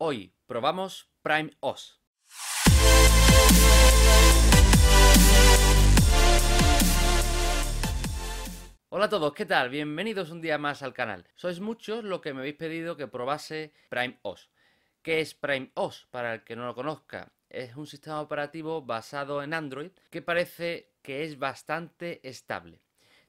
Hoy probamos Prime OS. Hola a todos, ¿qué tal? Bienvenidos un día más al canal. Sois muchos los que me habéis pedido que probase Prime OS. ¿Qué es Prime OS? Para el que no lo conozca, es un sistema operativo basado en Android que parece que es bastante estable.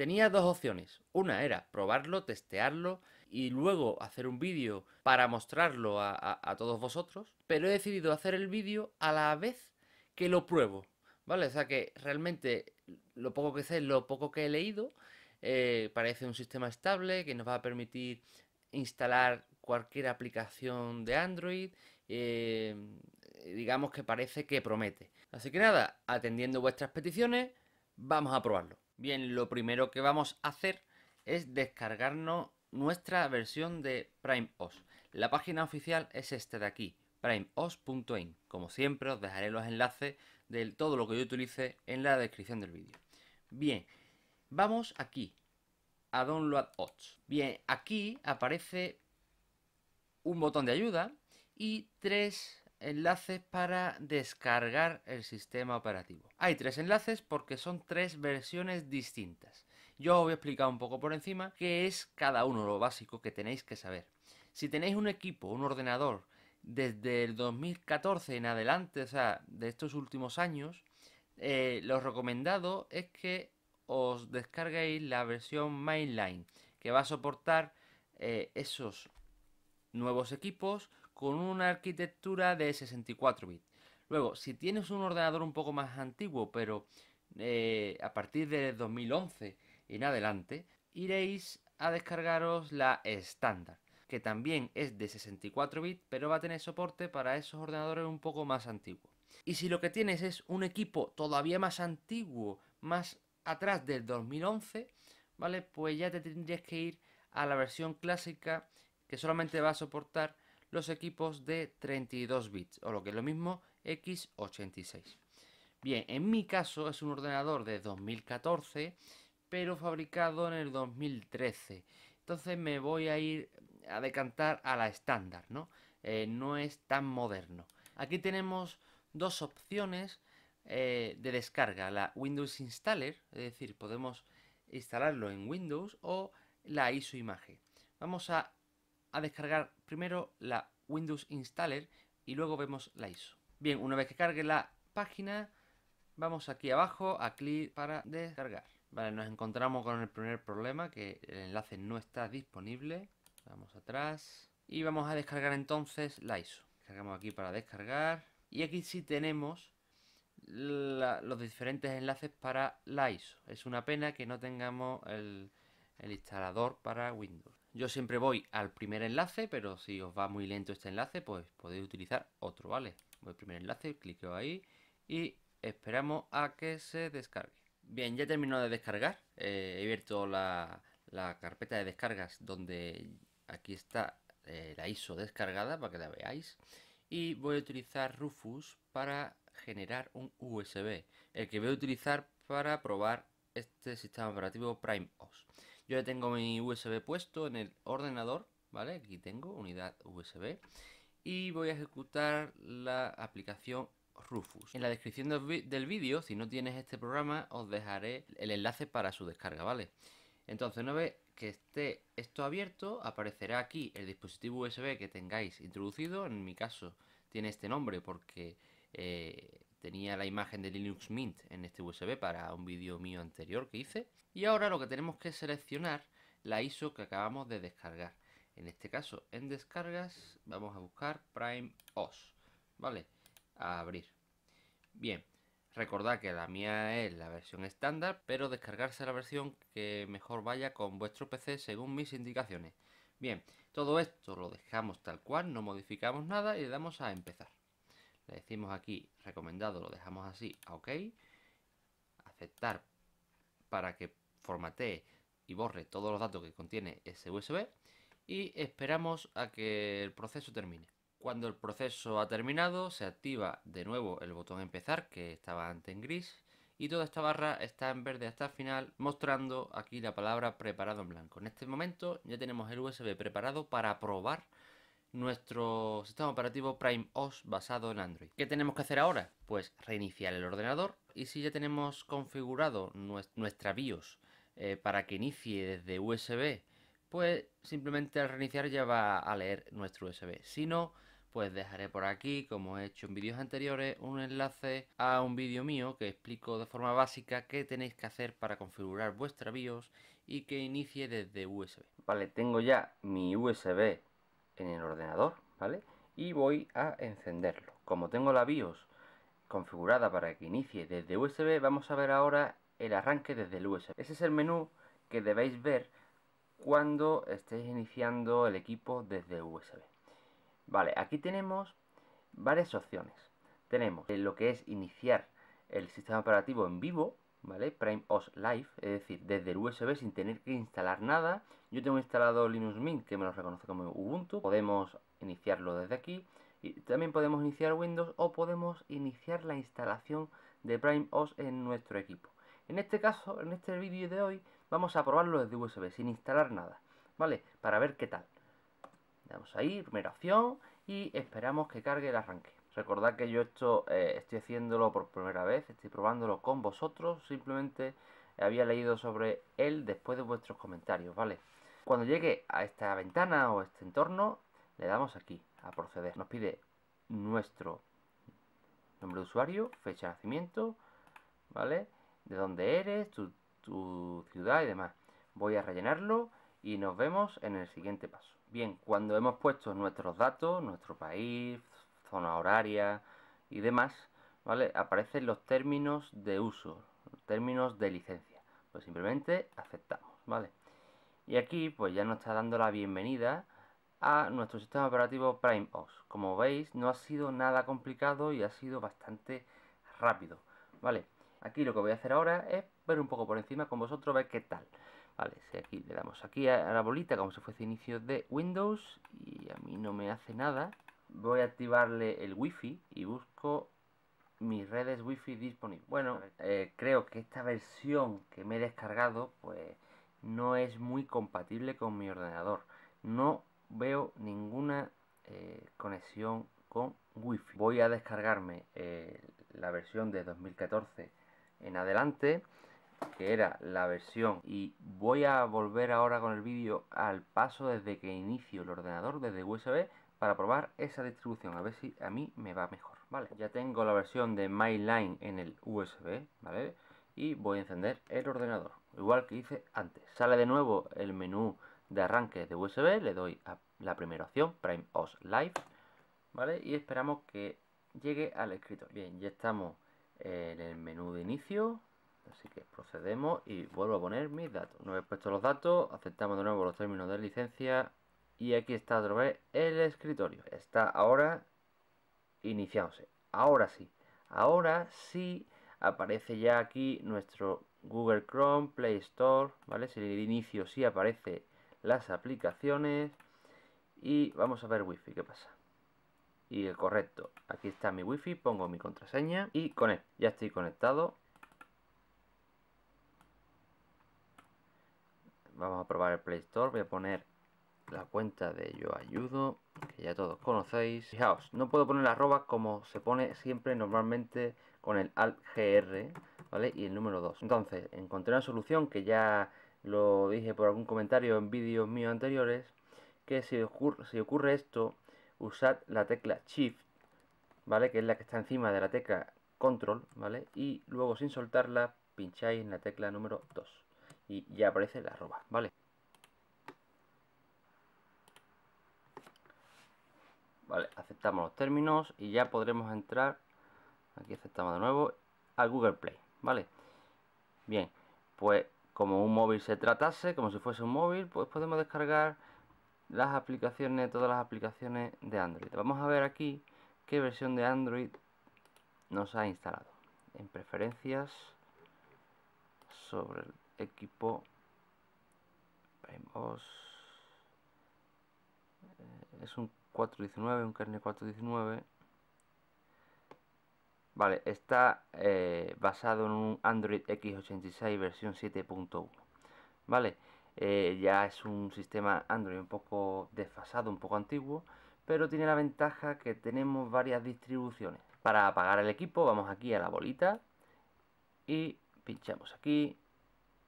Tenía dos opciones. Una era probarlo, testearlo y luego hacer un vídeo para mostrarlo a, todos vosotros. Pero he decidido hacer el vídeo a la vez que lo pruebo. ¿Vale? O sea que realmente lo poco que sé, lo poco que he leído, eh, parece un sistema estable que nos va a permitir instalar cualquier aplicación de Android. Eh, digamos que parece que promete. Así que nada, atendiendo vuestras peticiones, vamos a probarlo. Bien, lo primero que vamos a hacer es descargarnos nuestra versión de PrimeOS. La página oficial es esta de aquí, primeos.in. Como siempre os dejaré los enlaces de todo lo que yo utilice en la descripción del vídeo. Bien, vamos aquí a Download os. Bien, aquí aparece un botón de ayuda y tres enlaces para descargar el sistema operativo. Hay tres enlaces porque son tres versiones distintas. Yo os voy a explicar un poco por encima qué es cada uno, lo básico que tenéis que saber. Si tenéis un equipo, un ordenador, desde el 2014 en adelante, o sea, de estos últimos años, eh, lo recomendado es que os descarguéis la versión mainline, que va a soportar eh, esos nuevos equipos con una arquitectura de 64 bits. Luego, si tienes un ordenador un poco más antiguo, pero eh, a partir de 2011 en adelante, iréis a descargaros la estándar, que también es de 64 bits, pero va a tener soporte para esos ordenadores un poco más antiguos. Y si lo que tienes es un equipo todavía más antiguo, más atrás del 2011, ¿vale? Pues ya te tendrías que ir a la versión clásica que solamente va a soportar los equipos de 32 bits, o lo que es lo mismo, x86. Bien, en mi caso es un ordenador de 2014, pero fabricado en el 2013. Entonces me voy a ir a decantar a la estándar, ¿no? Eh, no es tan moderno. Aquí tenemos dos opciones eh, de descarga, la Windows Installer, es decir, podemos instalarlo en Windows o la ISO Imagen. Vamos a a descargar primero la Windows Installer y luego vemos la ISO. Bien, una vez que cargue la página, vamos aquí abajo a clic para descargar. Vale, nos encontramos con el primer problema, que el enlace no está disponible. Vamos atrás y vamos a descargar entonces la ISO. Cargamos aquí para descargar y aquí sí tenemos los diferentes enlaces para la ISO. Es una pena que no tengamos el instalador para Windows. Yo siempre voy al primer enlace, pero si os va muy lento este enlace, pues podéis utilizar otro, ¿vale? Voy al primer enlace, cliqueo ahí y esperamos a que se descargue. Bien, ya terminado de descargar. Eh, he abierto la, carpeta de descargas donde aquí está eh, la ISO descargada para que la veáis. Y voy a utilizar Rufus para generar un USB, el que voy a utilizar para probar este sistema operativo Prime OS. Yo ya tengo mi USB puesto en el ordenador, ¿vale? Aquí tengo unidad USB. Y voy a ejecutar la aplicación Rufus. En la descripción del vídeo, si no tienes este programa, os dejaré el enlace para su descarga, ¿vale? Entonces, una vez que esté esto abierto, aparecerá aquí el dispositivo USB que tengáis introducido. En mi caso, tiene este nombre porque eh, tenía la imagen de Linux Mint en este USB para un vídeo mío anterior que hice. Y ahora lo que tenemos que seleccionar la ISO que acabamos de descargar. En este caso, en descargas, vamos a buscar Prime OS. ¿Vale? A abrir. Bien, recordad que la mía es la versión estándar, pero descargarse la versión que mejor vaya con vuestro PC según mis indicaciones. Bien, todo esto lo dejamos tal cual, no modificamos nada y le damos a empezar. Le decimos aquí recomendado, lo dejamos así, a OK. Aceptar para que formatee y borre todos los datos que contiene ese USB. Y esperamos a que el proceso termine. Cuando el proceso ha terminado, se activa de nuevo el botón empezar que estaba antes en gris y toda esta barra está en verde hasta el final mostrando aquí la palabra preparado en blanco. En este momento ya tenemos el USB preparado para probar nuestro sistema operativo Prime OS basado en Android. ¿Qué tenemos que hacer ahora? Pues reiniciar el ordenador y si ya tenemos configurado nuestra BIOS eh, para que inicie desde USB, pues simplemente al reiniciar ya va a leer nuestro USB. Si no, pues dejaré por aquí, como he hecho en vídeos anteriores, un enlace a un vídeo mío que explico de forma básica qué tenéis que hacer para configurar vuestra BIOS y que inicie desde USB. Vale, tengo ya mi USB en el ordenador, ¿vale? Y voy a encenderlo. Como tengo la BIOS configurada para que inicie desde USB, vamos a ver ahora el arranque desde el USB. Ese es el menú que debéis ver cuando estéis iniciando el equipo desde USB. Vale, aquí tenemos varias opciones. Tenemos lo que es iniciar el sistema operativo en vivo, Prime OS Live, es decir, desde el USB sin tener que instalar nada. Yo tengo instalado Linux Mint, que me lo reconoce como Ubuntu. Podemos iniciarlo desde aquí. Y también podemos iniciar Windows o podemos iniciar la instalación de Prime OS en nuestro equipo. En este caso, en este vídeo de hoy, vamos a probarlo desde USB, sin instalar nada, ¿vale? Para ver qué tal. Damos ahí, primera opción, y esperamos que cargue el arranque. Recordad que yo esto eh, estoy haciéndolo por primera vez, estoy probándolo con vosotros, simplemente había leído sobre él después de vuestros comentarios, ¿vale? Cuando llegue a esta ventana o este entorno, le damos aquí, a proceder. Nos pide nuestro nombre de usuario, fecha de nacimiento, ¿vale? De dónde eres, tu, tu ciudad y demás. Voy a rellenarlo y nos vemos en el siguiente paso. Bien, cuando hemos puesto nuestros datos, nuestro país, zona horaria y demás, ¿vale? Aparecen los términos de uso, términos de licencia. Pues simplemente aceptamos, ¿vale? Y aquí pues ya nos está dando la bienvenida a nuestro sistema operativo Prime OS. Como veis, no ha sido nada complicado y ha sido bastante rápido, ¿vale? Aquí lo que voy a hacer ahora es ver un poco por encima con vosotros, ver qué tal. Vale, si aquí le damos aquí a la bolita como si fuese inicio de Windows y a mí no me hace nada voy a activarle el wifi y busco mis redes wifi disponibles. Bueno, eh, creo que esta versión que me he descargado pues no es muy compatible con mi ordenador. No veo ninguna eh, conexión con wifi. Voy a descargarme eh, la versión de 2014 en adelante que era la versión y voy a volver ahora con el vídeo al paso desde que inicio el ordenador desde USB para probar esa distribución, a ver si a mí me va mejor, ¿vale? Ya tengo la versión de MyLine en el USB, ¿vale? Y voy a encender el ordenador, igual que hice antes. Sale de nuevo el menú de arranque de USB, le doy a la primera opción, Prime OS Live, ¿vale? Y esperamos que llegue al escritorio. Bien, ya estamos en el menú de inicio, así que procedemos y vuelvo a poner mis datos. no he puesto los datos, aceptamos de nuevo los términos de licencia y aquí está otra vez el escritorio. Está ahora iniciándose. Ahora sí. Ahora sí aparece ya aquí nuestro Google Chrome, Play Store, ¿vale? Si el inicio sí aparece las aplicaciones y vamos a ver wifi, ¿qué pasa? Y el correcto, aquí está mi wifi, pongo mi contraseña y con él. ya estoy conectado. Vamos a probar el Play Store, voy a poner la cuenta de yo ayudo, que ya todos conocéis. Fijaos, no puedo poner arroba como se pone siempre normalmente con el alt gr, ¿vale? Y el número 2. Entonces, encontré una solución que ya lo dije por algún comentario en vídeos míos anteriores, que si ocurre, ocurre esto, usad la tecla shift, ¿vale? Que es la que está encima de la tecla control, ¿vale? Y luego sin soltarla, pincháis en la tecla número 2 y ya aparece la arroba, ¿vale? Vale, aceptamos los términos y ya podremos entrar, aquí aceptamos de nuevo, al Google Play, ¿vale? Bien, pues como un móvil se tratase, como si fuese un móvil, pues podemos descargar las aplicaciones, todas las aplicaciones de Android. Vamos a ver aquí qué versión de Android nos ha instalado. En preferencias, sobre el equipo, vemos, eh, es un 4.19, un kernel 4.19. Vale, está eh, basado en un Android X86 versión 7.1. Vale, eh, ya es un sistema Android un poco desfasado, un poco antiguo, pero tiene la ventaja que tenemos varias distribuciones. Para apagar el equipo vamos aquí a la bolita y pinchamos aquí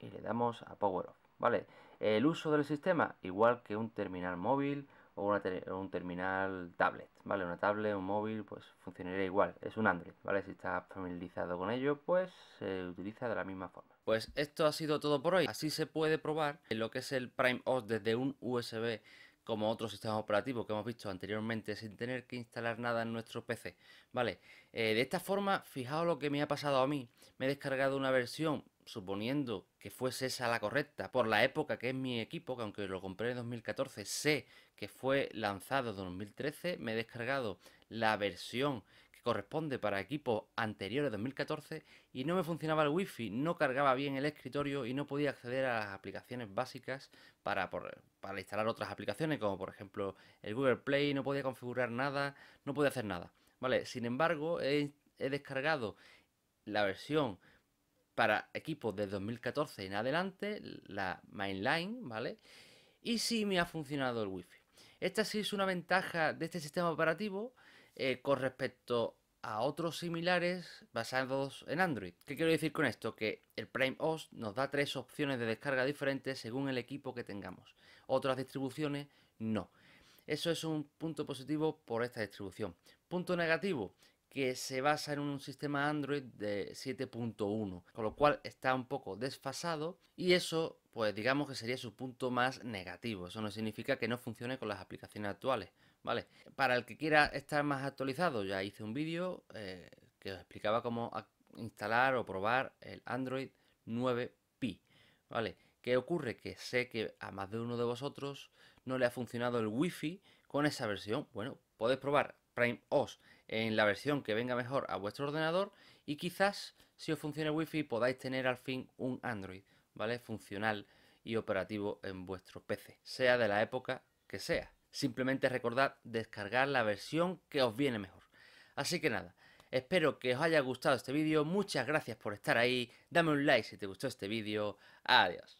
y le damos a Power Off. Vale, el uso del sistema, igual que un terminal móvil, o un terminal tablet, ¿vale? Una tablet, un móvil, pues funcionaría igual. Es un Android, ¿vale? Si está familiarizado con ello, pues se utiliza de la misma forma. Pues esto ha sido todo por hoy. Así se puede probar lo que es el Prime OS desde un USB como otros sistemas operativos que hemos visto anteriormente sin tener que instalar nada en nuestro PC. Vale, eh, de esta forma, fijaos lo que me ha pasado a mí. Me he descargado una versión suponiendo que fuese esa la correcta, por la época que es mi equipo, que aunque lo compré en 2014, sé que fue lanzado en 2013, me he descargado la versión que corresponde para equipos anteriores 2014 y no me funcionaba el wifi, no cargaba bien el escritorio y no podía acceder a las aplicaciones básicas para, para instalar otras aplicaciones como por ejemplo el Google Play, no podía configurar nada, no podía hacer nada. Vale, sin embargo, he, he descargado la versión para equipos de 2014 en adelante, la mainline, ¿vale? Y sí me ha funcionado el wifi. Esta sí es una ventaja de este sistema operativo eh, con respecto a otros similares basados en Android. ¿Qué quiero decir con esto? Que el Prime OS nos da tres opciones de descarga diferentes según el equipo que tengamos. Otras distribuciones no. Eso es un punto positivo por esta distribución. Punto negativo, que se basa en un sistema Android de 7.1, con lo cual está un poco desfasado y eso pues digamos que sería su punto más negativo. Eso no significa que no funcione con las aplicaciones actuales, ¿vale? Para el que quiera estar más actualizado, ya hice un vídeo eh, que os explicaba cómo instalar o probar el Android 9 Pi, ¿vale? ¿Qué ocurre? Que sé que a más de uno de vosotros no le ha funcionado el Wi-Fi con esa versión. Bueno, podéis probar Prime OS en la versión que venga mejor a vuestro ordenador y quizás si os funciona Wi-Fi podáis tener al fin un Android, ¿vale? Funcional y operativo en vuestro PC, sea de la época que sea. Simplemente recordad descargar la versión que os viene mejor. Así que nada, espero que os haya gustado este vídeo, muchas gracias por estar ahí, dame un like si te gustó este vídeo, adiós.